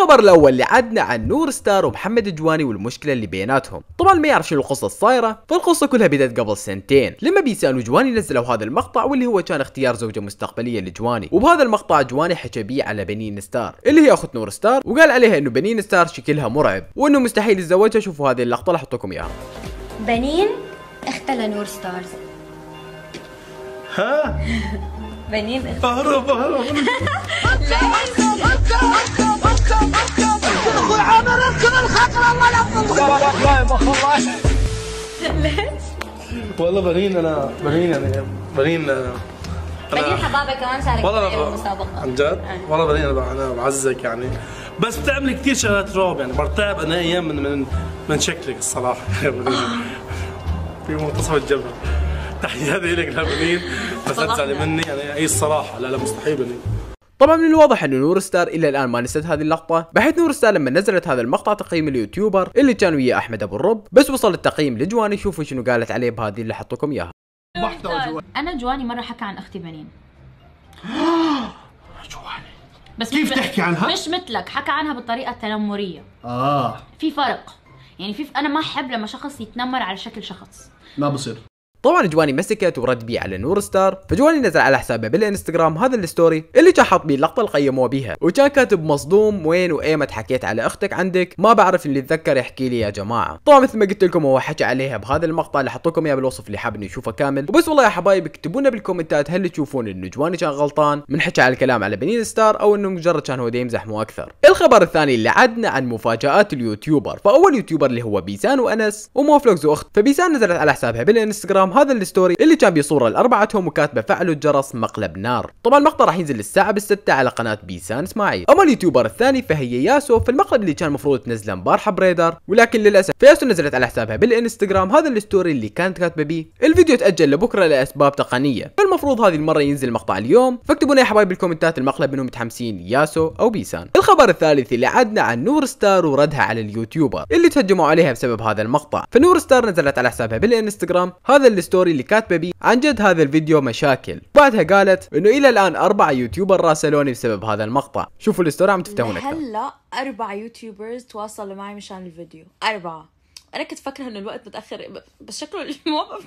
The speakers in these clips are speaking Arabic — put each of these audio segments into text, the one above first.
الخبر الاول اللي عدنا عن نور ستار ومحمد الجواني والمشكله اللي بيناتهم طبعا ما يعرف شنو القصه الصايره فالقصه كلها بدات قبل سنتين لما بيسان وجواني نزلوا هذا المقطع واللي هو كان اختيار زوجه مستقبليه لجواني وبهذا المقطع جواني حكى بيه على بنين ستار اللي هي اخت نور ستار وقال عليها انه بنين ستار شكلها مرعب وانه مستحيل يتزوجها شوفوا هذه اللقطه راح احطكم اياها بنين اخت نور ستارز ها بنين اهرب اهرب الخضراء ولا والله ليش؟ يعني، والله بنين انا بنين يعني بنين بنين حبابه كمان شاركت في المسابقه عن جد؟ آه. والله بنين انا انا بعزك يعني بس بتعملي كثير شغلات رعب يعني برتعب انا ايام من من من شكلك الصراحه في منتصف الجبل تحياتي لك لبنين بس لا تزعلي مني يعني اي الصراحه لا لا مستحيل بنين طبعا من الواضح ان نور ستار الى الان ما نسيت هذه اللقطه بحيث نور ستار لما نزلت هذا المقطع تقييم اليوتيوبر اللي كان ويا احمد ابو الرب بس وصل التقييم لجواني شوفوا شنو قالت عليه بهذه اللي حطكم اياها انا جواني مره حكى عن اختي بنين جواني بس كيف تحكي عنها؟ مش مثلك حكى عنها بالطريقه التنمريه اه في فرق يعني في انا ما احب لما شخص يتنمر على شكل شخص ما بصير طبعا جواني مسكت ورد بيه على نور ستار فجواني نزل على حسابه بالانستغرام هذا الستوري اللي كان حاط بيه اللقطه اللي قيموه بيها وكان كاتب مصدوم وين وايمت حكيت على اختك عندك ما بعرف اللي تذكر يحكي لي يا جماعه طبعا مثل ما قلت لكم هو حكى عليها بهذا المقطع اللي لكم اياه بالوصف اللي انه يشوفه كامل وبس والله يا حبايب اكتبوا لنا بالكومنتات هل تشوفون انه جواني كان غلطان من حكى على الكلام على بنين ستار او انه مجرد كان هو يمزح مو اكثر الخبر الثاني اللي عدنا عن مفاجات اليوتيوبر فاول يوتيوبر اللي هو بيسان وانس ومو واخت فبيسان نزلت على حسابها بالانستغرام لهم هذا الستوري اللي كان بيه صوره لاربعتهم وكاتبه فعلوا الجرس مقلب نار طبعا المقطع راح ينزل الساعه بالستة على قناه بيسان اسماعيل اما اليوتيوبر الثاني فهي ياسو في المقلب اللي كان المفروض تنزله امبارح بريدر ولكن للاسف فياسو نزلت على حسابها بالانستغرام هذا الستوري اللي كانت كاتبه بيه الفيديو تاجل لبكره لاسباب تقنيه المفروض هذه المره ينزل مقطع اليوم فاكتبوا لنا يا حبايب بالكومنتات المقلب منهم متحمسين ياسو او بيسان الخبر الثالث اللي عدنا عن نور ستار وردها على اليوتيوبر اللي تهجموا عليها بسبب هذا المقطع فنور ستار نزلت على حسابها بالانستغرام هذا الستوري اللي كاتبه بي عن جد هذا الفيديو مشاكل بعدها قالت انه الى الان اربعه يوتيوبر راسلوني بسبب هذا المقطع شوفوا الستوري عم تفتحون اكثر هلا اربع يوتيوبرز تواصلوا معي مشان الفيديو اربعه انا كنت فاكره ان الوقت متاخر بس شكله الموقف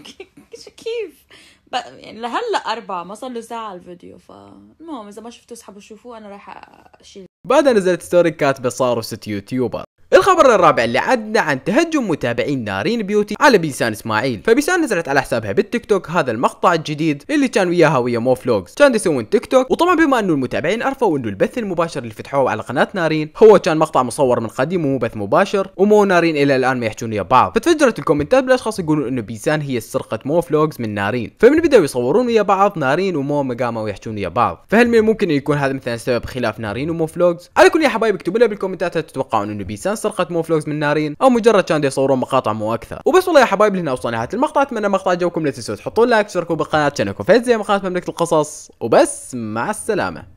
كيف يعني لهلا اربعة ما صار له ساعه الفيديو فالمهم اذا ما شفتوا اسحبوا شوفوه انا رايحه اشيل بعدها نزلت ستوري كاتبه صاروا ست يوتيوبر الخبر الرابع اللي عدنا عن تهجم متابعين نارين بيوتي على بيسان اسماعيل فبيسان نزلت على حسابها بالتيك توك هذا المقطع الجديد اللي كان وياها ويا مو فلوجز كان يسوون تيك توك وطبعا بما انه المتابعين عرفوا انه البث المباشر اللي فتحوه على قناه نارين هو كان مقطع مصور من قديم ومو بث مباشر ومو نارين الى الان ما يحجون ويا بعض فتفجرت الكومنتات بالاشخاص يقولون انه بيسان هي سرقه مو فلوجز من نارين فمن بداوا يصورون ويا بعض نارين ومو مقامه ويحجون ويا بعض فهل من يكون هذا مثلا سبب خلاف نارين ومو فلوجز على كل يا حبايب اكتبوا لنا بالكومنتات تتوقعون انه بيسان سرقه مو فلوكس من نارين او مجرد كانوا يصورون مقاطع مو اكثر وبس والله يا حبايب لهنا وصلنا نهايه المقطع اتمنى مقطع جوكم لا تنسوا تحطون لايك تشتركوا بالقناه عشان تشانكوا فيت زي مقاطع مملكه القصص وبس مع السلامه